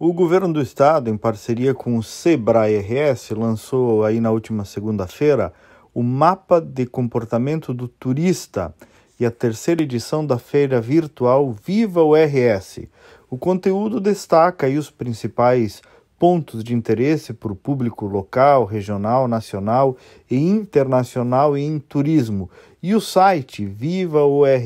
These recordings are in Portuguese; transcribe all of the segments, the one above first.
O governo do estado, em parceria com o SEBRAE RS, lançou aí na última segunda-feira o mapa de comportamento do turista e a terceira edição da feira virtual Viva o RS. O conteúdo destaca aí os principais pontos de interesse para o público local, regional, nacional e internacional em turismo e o site vivaurs.com.br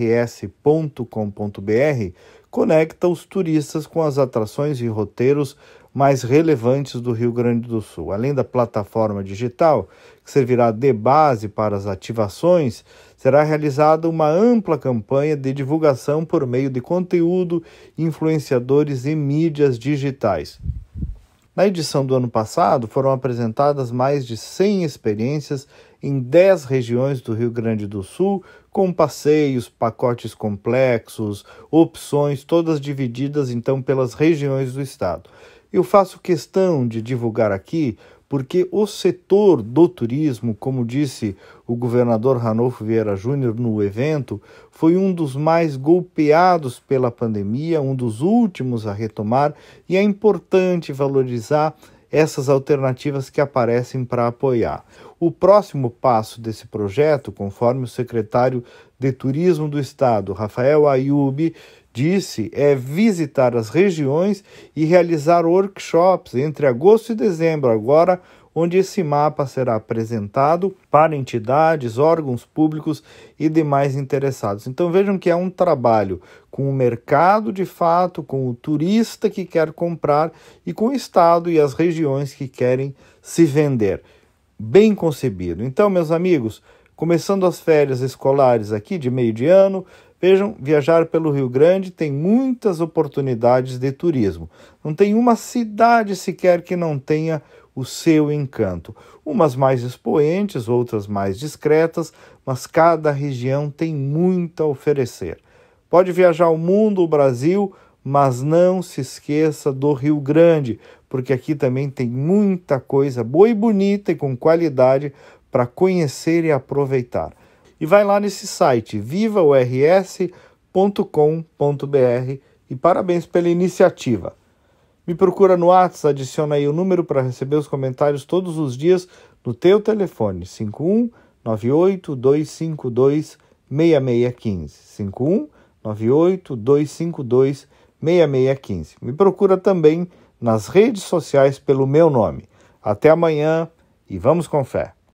conecta os turistas com as atrações e roteiros mais relevantes do Rio Grande do Sul. Além da plataforma digital, que servirá de base para as ativações, será realizada uma ampla campanha de divulgação por meio de conteúdo, influenciadores e mídias digitais. Na edição do ano passado, foram apresentadas mais de 100 experiências em 10 regiões do Rio Grande do Sul, com passeios, pacotes complexos, opções, todas divididas então pelas regiões do estado. Eu faço questão de divulgar aqui porque o setor do turismo, como disse o governador Ranolfo Vieira Júnior no evento, foi um dos mais golpeados pela pandemia, um dos últimos a retomar, e é importante valorizar essas alternativas que aparecem para apoiar. O próximo passo desse projeto, conforme o secretário de Turismo do Estado, Rafael Ayub, disse, é visitar as regiões e realizar workshops entre agosto e dezembro, agora onde esse mapa será apresentado para entidades, órgãos públicos e demais interessados. Então vejam que é um trabalho com o mercado de fato, com o turista que quer comprar e com o estado e as regiões que querem se vender. Bem concebido. Então, meus amigos, começando as férias escolares aqui de meio de ano, Vejam, viajar pelo Rio Grande tem muitas oportunidades de turismo. Não tem uma cidade sequer que não tenha o seu encanto. Umas mais expoentes, outras mais discretas, mas cada região tem muito a oferecer. Pode viajar o mundo, o Brasil, mas não se esqueça do Rio Grande, porque aqui também tem muita coisa boa e bonita e com qualidade para conhecer e aproveitar. E vai lá nesse site vivaurs.com.br e parabéns pela iniciativa. Me procura no WhatsApp, adiciona aí o número para receber os comentários todos os dias no teu telefone, 51982526615, 6615. Me procura também nas redes sociais pelo meu nome. Até amanhã e vamos com fé.